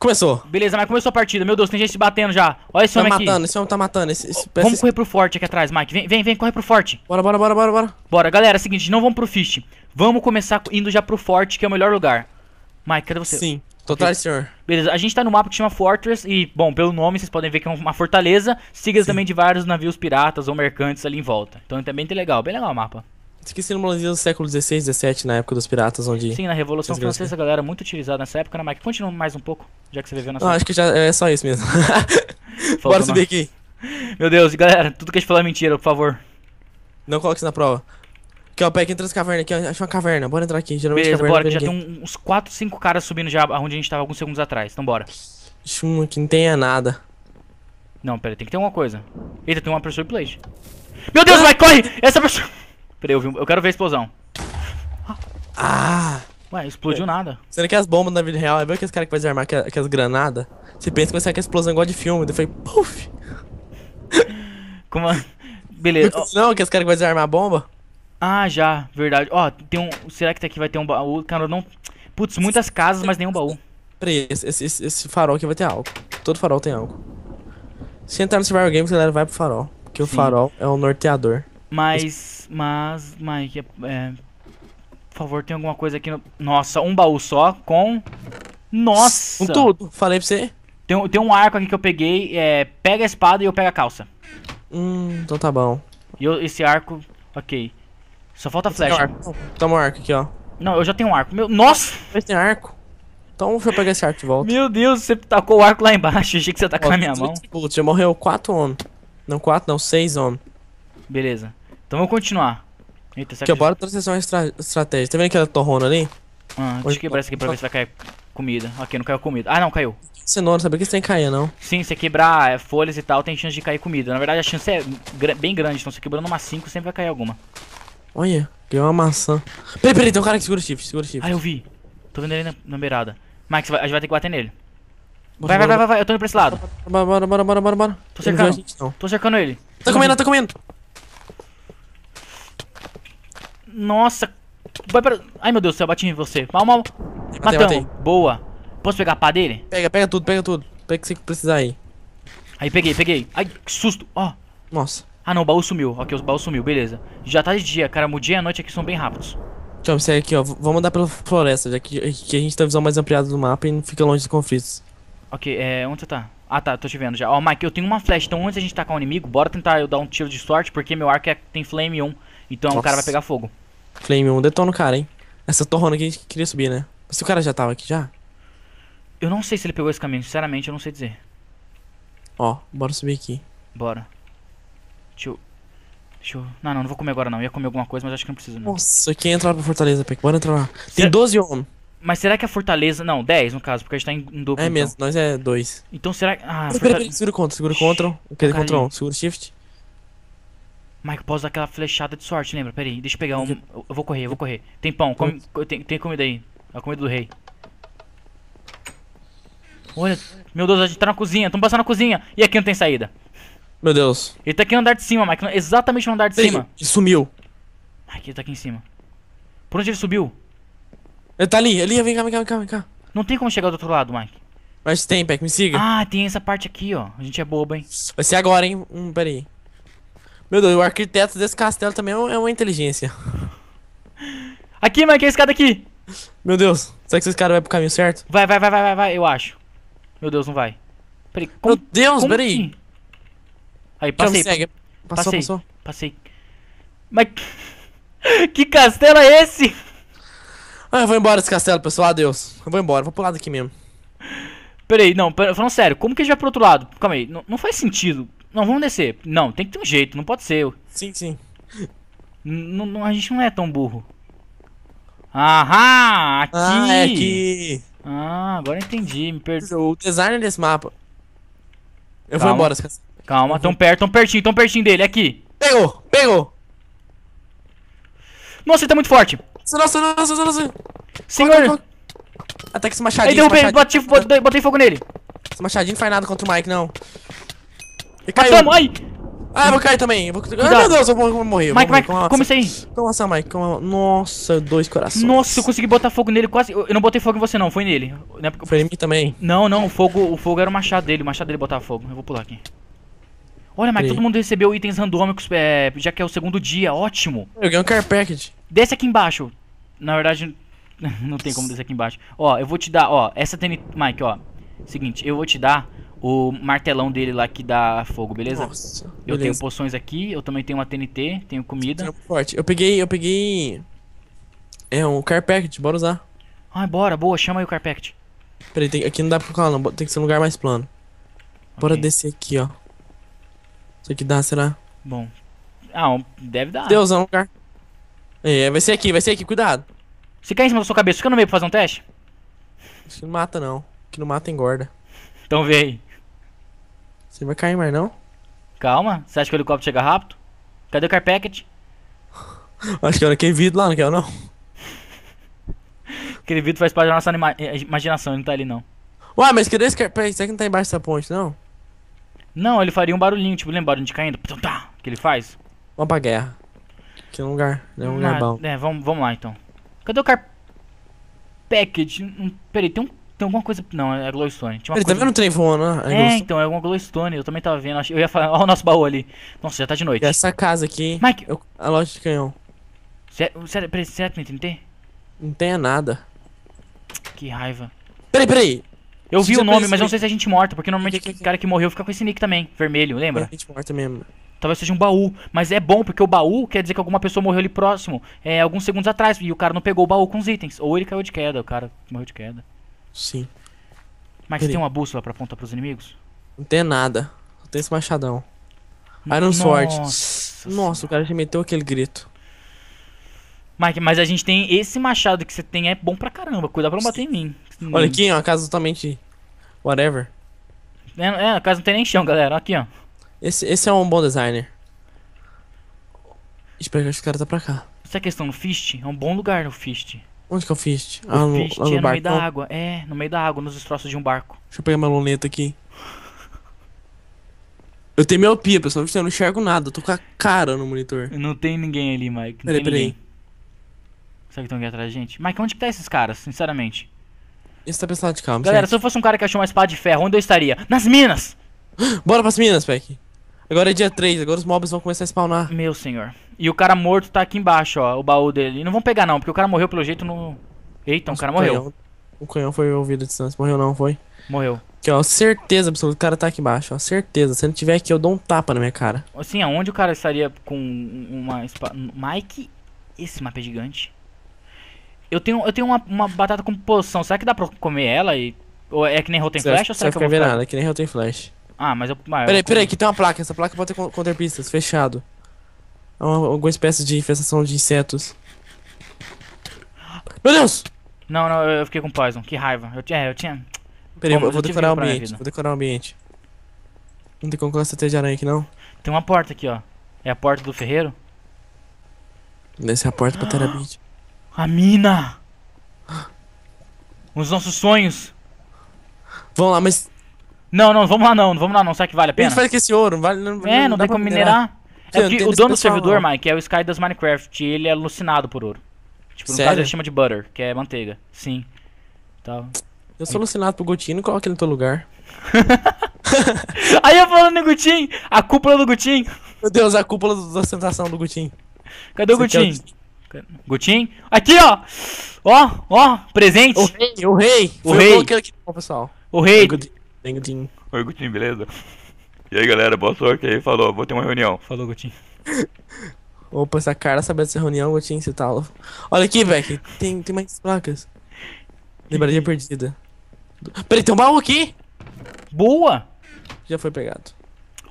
Começou. Beleza, mas começou a partida. Meu Deus, tem gente batendo já. Olha esse tá homem matando, aqui. esse homem tá matando. Esse, esse, vamos esse... correr pro forte aqui atrás, Mike. Vem, vem, vem, corre pro forte. Bora, bora, bora, bora, bora. Bora, galera, é o seguinte, não vamos pro Fist. Vamos começar indo já pro forte, que é o melhor lugar. Mike, cadê você? Sim, total senhor. Beleza, a gente tá no mapa que chama Fortress e, bom, pelo nome vocês podem ver que é uma fortaleza, siga também de vários navios piratas ou mercantes ali em volta. Então é bem legal, bem legal o mapa. Esqueci aqui se é do século XVI, XVII, na época dos piratas, onde... Sim, na Revolução Francesa, galera muito utilizada nessa época, né, Mike? Continua mais um pouco, já que você viveu nessa... Não, acho que já é só isso mesmo. Bora subir aqui. Meu Deus, galera, tudo que a gente falou é mentira, por favor. Não coloque isso na prova. Aqui, ó, pega entra as cavernas aqui, ó, acho uma caverna, bora entrar aqui, geralmente Beleza, caverna, bora, já tem uns 4, 5 caras subindo já onde a gente tava alguns segundos atrás, então bora. Chum, que não tenha é nada. Não, pera, tem que ter alguma coisa. Eita, tem uma pessoa em Meu Deus, ah. vai, corre! Essa pessoa... Peraí, eu, vi um... eu quero ver a explosão. Ah! Ué, explodiu é. nada. Sendo que as bombas na vida real, é bem que os caras que fazem armar aquelas, granadas. Você pensa que vai ser aquela explosão igual de filme, daí foi puff! Como Beleza. Não, não que os caras que fazem armar a bomba. Ah, já, verdade. Ó, oh, tem um. Será que tá aqui vai ter um baú? Cara, não. Putz, muitas casas, mas nenhum baú. Peraí, esse, esse, esse farol aqui vai ter algo. Todo farol tem algo. Se entrar no Survival Games, galera, vai pro farol. Porque Sim. o farol é o um norteador. Mas, mas, Mike, é, é, por favor, tem alguma coisa aqui no... Nossa, um baú só com... Nossa! Com tudo, falei pra você. Tem, tem um arco aqui que eu peguei, é, pega a espada e eu pego a calça. Hum, então tá bom. E eu, esse arco, ok. Só falta flecha. Um Toma um arco aqui, ó. Não, eu já tenho um arco. Meu, nossa! Mas tem arco? Então deixa eu pegar esse arco de volta. Meu Deus, você tacou o arco lá embaixo, achei que você tacou na minha mão. Putz, já morreu quatro homens. Não quatro, não, seis homens. Beleza. Então vamos continuar. Eita, será que... Bora trazer uma estra estratégia. Tá vendo aquela torrona ali? Ah, deixa eu quebrar essa aqui pra tá? ver se vai cair comida. Aqui, não caiu comida. Ah, não, caiu. Cenoura, sabia que isso tem que cair, não? Sim, se quebrar é, folhas e tal, tem chance de cair comida. Na verdade, a chance é gr bem grande, então se quebrando umas 5, sempre vai cair alguma. Olha, ganhou uma maçã. Peraí, peraí, tem um cara que segura o chifre, segura o chifre. Ah, eu vi. Tô vendo ele na, na beirada. Mike, vai, a gente vai ter que bater nele. Bora, vai, bora, vai, vai, vai, eu tô indo pra esse lado. Bora, bora, bora, bora, bora. Tô cercando, gente, tô cercando ele. Tá comendo, tá comendo. Nossa. Vai pra... Ai, meu Deus do céu, bati em você. Mal, mal. Matei, Matei. Boa. Posso pegar a pá dele? Pega, pega tudo, pega tudo. Pega o que você precisar aí. Aí, peguei, peguei. Ai, que susto. Ó. Oh. Nossa. Ah, não, o baú sumiu. Ok, o baú sumiu, beleza. Já tá de dia, cara. O dia e a noite aqui são bem rápidos. Então, segue é aqui, ó. Vamos andar pela floresta, já que, que a gente tem a visão mais ampliada do mapa e não fica longe dos conflitos. Ok, é. Onde você tá? Ah, tá, tô te vendo já. Ó, Mike, eu tenho uma flecha, então antes a gente tacar tá o inimigo, bora tentar eu dar um tiro de sorte, porque meu arco é, tem flame 1. Então Nossa. o cara vai pegar fogo. Flame 1, detona o cara, hein? Essa torrona que a gente queria subir, né? Mas o cara já tava aqui já? Eu não sei se ele pegou esse caminho, sinceramente eu não sei dizer. Ó, bora subir aqui. Bora. Deixa eu... Deixa eu... Não, não, não vou comer agora não. Eu ia comer alguma coisa, mas acho que não precisa não. Nossa, quem entrar pra fortaleza, Peck? Bora entrar lá. Tem será... 12 homens. Mas será que a fortaleza... Não, 10 no caso, porque a gente tá em, em duplo. É então. mesmo, nós é 2. Então será que... Ah, pera, Segura o pera, segura contra, segura contra. Quer dizer, Control, segura segura shift. Mike, posso dar aquela flechada de sorte, lembra? Pera aí, deixa eu pegar um. Eu vou correr, eu vou correr. Tem pão, come... tem, tem comida aí. É a comida do rei. Olha, meu Deus, a gente tá na cozinha, estamos passando na cozinha. E aqui não tem saída. Meu Deus. Ele tá aqui no andar de cima, Mike. Exatamente no andar de ele, cima. Ele sumiu. Mike, ele tá aqui em cima. Por onde ele subiu? Ele tá ali, ali, vem cá, vem cá, vem cá, vem cá. Não tem como chegar do outro lado, Mike. Mas tem, Peck, me siga. Ah, tem essa parte aqui, ó. A gente é bobo, hein. Vai ser agora, hein. Hum, pera aí. Meu Deus, o arquiteto desse castelo também é, é uma inteligência. Aqui, mano, que é esse cara aqui? Meu Deus, será que esse cara vai pro caminho certo? Vai, vai, vai, vai, vai, vai, eu acho. Meu Deus, não vai. Peraí, como, Meu Deus, peraí. Que... Assim? Aí, então passei. Passou, passei, passou. Passei. Mas que castelo é esse? Ah, eu vou embora desse castelo, pessoal. Adeus. Eu vou embora, vou pro lado aqui mesmo. Peraí, não, pera, falando sério, como que a gente vai pro outro lado? Calma aí, não, não faz sentido. Não, vamos descer. Não, tem que ter um jeito, não pode ser. Sim, sim. N -n a gente não é tão burro. Aham! Aqui! Ah, é aqui! Ah, agora entendi, me perdi. O design desse mapa. Eu Calma. vou embora, esquece. Calma, tão perto, tão pertinho, tão pertinho dele, aqui. Pegou, pegou. Nossa, ele tá muito forte. Nossa, nossa, nossa, nossa. Senhor. até Ataque esse machadinho. Aí derrubei, botei, botei fogo nele. Esse machadinho não faz nada contra o Mike, não. E caiu. ai! Ah, eu vou cair também. Eu vou... Ai, meu Deus, eu vou morrer. Mike, vou morrer. Mike, Nossa. como isso aí? Então, nossa, Mike, como... Nossa, dois corações. Nossa, eu consegui botar fogo nele quase. Eu não botei fogo em você, não, foi nele. Na né, Foi em mim também. Não, não, o fogo, o fogo era o machado dele. O machado dele botava fogo. Eu vou pular aqui. Olha, Mike, todo mundo recebeu itens randômicos, é, já que é o segundo dia, ótimo. Eu ganhei um care package. Desce aqui embaixo. Na verdade, não tem como descer aqui embaixo. Ó, eu vou te dar, ó, essa TNT. Mike, ó. Seguinte, eu vou te dar o martelão dele lá que dá fogo, beleza? Nossa, eu beleza. tenho poções aqui, eu também tenho uma TNT, tenho comida. Forte. Eu peguei, eu peguei. É um carpact, bora usar. Ah, bora, boa, chama aí o carpact. Peraí, tem, aqui não dá pra colocar não, tem que ser um lugar mais plano. Bora okay. descer aqui, ó. Isso aqui dá, será? Bom. Ah, deve dar. Deus, é um lugar. É, vai ser aqui, vai ser aqui, cuidado. Se cair em cima da sua cabeça, fica no meio pra fazer um teste? Isso não mata não. Que não mata engorda. Então vem. Você vai cair mais não? Calma, você acha que o helicóptero chega rápido? Cadê o Carpacket? Acho que era é quem vidro lá, não quero não. Aquele vidro faz parte da nossa eh, imaginação, ele não tá ali não. Ué, mas cadê esse Carpacket? Será que não tá embaixo dessa ponte, não? Não, ele faria um barulhinho, tipo, lembra barulho de caindo? Que ele faz? Vamos pra guerra. Que é um lugar, é um ah, lugar bom. É, vamos, vamos lá então. Cadê o Carpacket? Peraí, tem um tem alguma coisa. Não, é Glowstone. Tinha Ele coisa... tá vendo é o trem voando, né? É, é então, é alguma Glowstone. Eu também tava vendo. Eu ia falar, Olha o nosso baú ali. Nossa, já tá de noite. E essa casa aqui, hein? Mike! Eu... A loja de canhão. Sério, peraí, sério que me tem? Não tem nada. Que raiva. Peraí, peraí. Eu vi o nome, mas eu não sei se é gente morta, porque normalmente o cara que morreu fica com esse nick também, vermelho, lembra? É gente morta mesmo. Talvez seja um baú, mas é bom porque o baú quer dizer que alguma pessoa morreu ali próximo, é, alguns segundos atrás, e o cara não pegou o baú com os itens, ou ele caiu de queda, o cara morreu de queda. Sim. Mas Peraí. tem uma bússola pra apontar pros inimigos? Não tem nada. Só tem esse machadão. Iron Sword. Nossa, Nossa o cara já meteu aquele grito. Mike, mas a gente tem esse machado que você tem é bom pra caramba. Cuidado pra não bater em mim. Olha aqui, ó. A casa totalmente. Whatever. É, é, a casa não tem nem chão, galera. Aqui, ó. Esse, esse é um bom designer. Espera que os caras tá pra cá. Essa questão no Fist é um bom lugar no Fist. Onde que eu fiz? Ah, no, Fist lá no, é no meio da água. É, no meio da água, nos destroços de um barco. Deixa eu pegar uma luneta aqui. Eu tenho miopia, pessoal. Eu não enxergo nada. Eu tô com a cara no monitor. Não tem ninguém ali, Mike. Não peraí, peraí. Será que estão alguém atrás da gente? Mike, onde que tá esses caras, sinceramente? Esse tá pensando de calma. Galera, se eu fosse um cara que achou uma espada de ferro, onde eu estaria? Nas minas! Bora pras minas, Peck. Agora é dia 3, agora os mobs vão começar a spawnar. Meu senhor. E o cara morto tá aqui embaixo, ó, o baú dele. E não vão pegar não, porque o cara morreu pelo jeito no... Eita, o cara morreu. Canhão. O canhão foi ouvido a distância, morreu não, foi? Morreu. Aqui, ó, certeza absoluta, o cara tá aqui embaixo, ó, certeza. Se não tiver aqui, eu dou um tapa na minha cara. Assim, aonde o cara estaria com uma Mike, esse mapa é gigante. Eu tenho, eu tenho uma, uma batata com poção, será que dá pra comer ela e... Ou é que nem Rotten Flash ou será que eu vou ficar... nada, é que nem Rotten Flash. Ah, mas eu... Ah, peraí, eu... peraí, que tem uma placa, essa placa pode ter conter pistas, fechado. É alguma espécie de infestação de insetos. Meu Deus! Não, não, eu fiquei com poison, que raiva. Eu, tinha eu tinha. Peraí, eu, eu vou decorar o ambiente. Vou decorar o ambiente. Não tem como estratégia de aranha aqui não? Tem uma porta aqui, ó. É a porta do ferreiro? Essa é a porta pra ah! Terabit. A mina! Os nossos sonhos! Vamos lá, mas. Não, não, vamos lá não, vamos lá não, será que vale a pena? A gente faz com esse ouro, vale, não, é, não, não tem como minerar. minerar. É o dono do tá servidor, Mike, é o Sky das Minecraft. E ele é alucinado por ouro. Tipo, no Sério? caso ele chama de butter, que é manteiga. Sim. Então, eu sou alucinado por Gutinho, coloca ele no teu lugar. Aí eu falando no Gutinho, a cúpula do Gutinho. Meu Deus, a cúpula da ostentação do Gutinho. Cadê o Gutinho? Gutin. o... Gutinho? Aqui, ó! Ó, ó, presente! O rei, o rei! O Foi rei! O, aqui, pessoal. o rei! Oi, Gutinho. Oi, Gutinho, beleza? E aí, galera, boa sorte aí. Falou, vou ter uma reunião. Falou, Gotinho. Opa, essa cara sabe dessa reunião, Gotinho, você tá Olha aqui, velho. Tem, tem mais placas. Livraria perdida. Peraí, tem um baú aqui! Boa! Já foi pegado.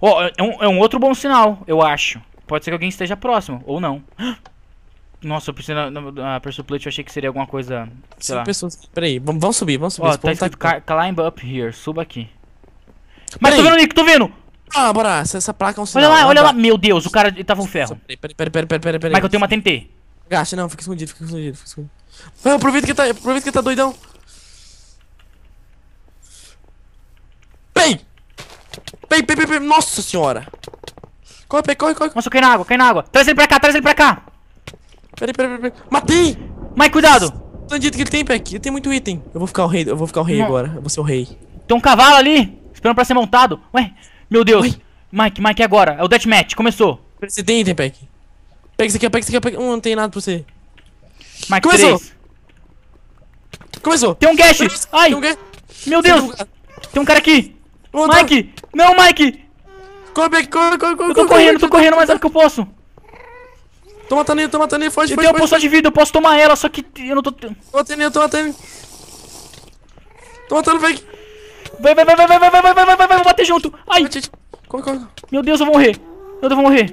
Ó, oh, é, um, é um outro bom sinal, eu acho. Pode ser que alguém esteja próximo, ou não. Nossa, eu pensei na plate, eu achei que seria alguma coisa. Sei lá. pessoas. Peraí, vamos, subir, vamos subir. Ó, tá escrito tá... climb up here, suba aqui. Mas tô vendo, Nick, tô vendo! Ah, bora, essa, essa placa é um sinal. Né, olha lá, olha lá, tá? meu Deus, o cara tava um ferro. Peraí, peraí, peraí, peraí, peraí, peraí. Mas eu tenho uma TNT. Gaste não, fica escondido, fica escondido, fica escondido. Não, aproveita que tá, aproveita que tá doidão. Pei! Pei, pei, pei, pei, nossa senhora. Corre, pei, corre, corre. Nossa, caí na água, caí na água. Traz ele pra cá, traz ele pra cá. Peraí, peraí, peraí, Matei! Mas cuidado! Tanto dito que ele tem, Peck, Ele tem muito item. Eu vou ficar o rei, eu vou ficar o rei não. agora, eu vou ser o rei. Tem um cavalo ali, esperando pra ser montado. Ué, meu Deus. Oi? Mike, Mike, agora. É o deathmatch, começou. Você tem item, Peck. Pega isso aqui, pega isso aqui, pega. Hum, não tem nada pra você. Mike, Começou! 3. Começou! Tem um gash! Ai! Um Meu Deus! Tem um, tem um cara aqui! Oh, Mike! Tá. Não, Mike! Corre, Peck, corre, corre, corre! Eu tô correndo, tô correndo, mas rápido que eu posso. Tô matando ele, tô matando ele, foge, eu foge, Eu tenho uma poção de vida, eu posso tomar ela, só que eu não tô... Tô matando ele, tô matando ele. Tô matando o Vai, vai, vai, vai, vai, vai, vai, vai, vai, vai, vai, vai, bater junto. Ai. Corre, corre. Meu Deus, eu vou morrer. Meu Deus, eu vou morrer.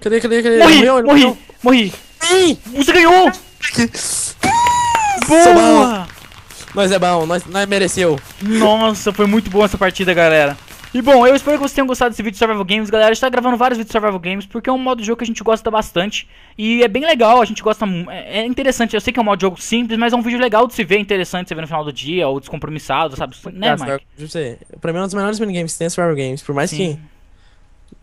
Cadê, cadê, cadê? Morri, ele morri, morreu. morri. Sim. Você ganhou. Boa. Nós é bom, nós, nós mereceu. Nossa, foi muito boa essa partida, galera. E bom, eu espero que vocês tenham gostado desse vídeo de Survival Games, galera. A gente tá gravando vários vídeos de Survival Games, porque é um modo de jogo que a gente gosta bastante. E é bem legal, a gente gosta... É, é interessante, eu sei que é um modo de jogo simples, mas é um vídeo legal de se ver, interessante de se ver no final do dia, ou descompromissado, sabe? Né, Mike? Pra mim é um dos melhores minigames que tem é Survival Games, por mais Sim.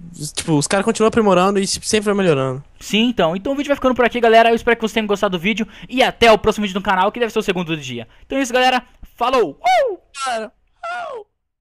que... Tipo, os caras continuam aprimorando e tipo, sempre vai melhorando. Sim, então. Então o vídeo vai ficando por aqui, galera. Eu espero que vocês tenham gostado do vídeo. E até o próximo vídeo do canal, que deve ser o segundo do dia. Então é isso, galera. Falou! Uh!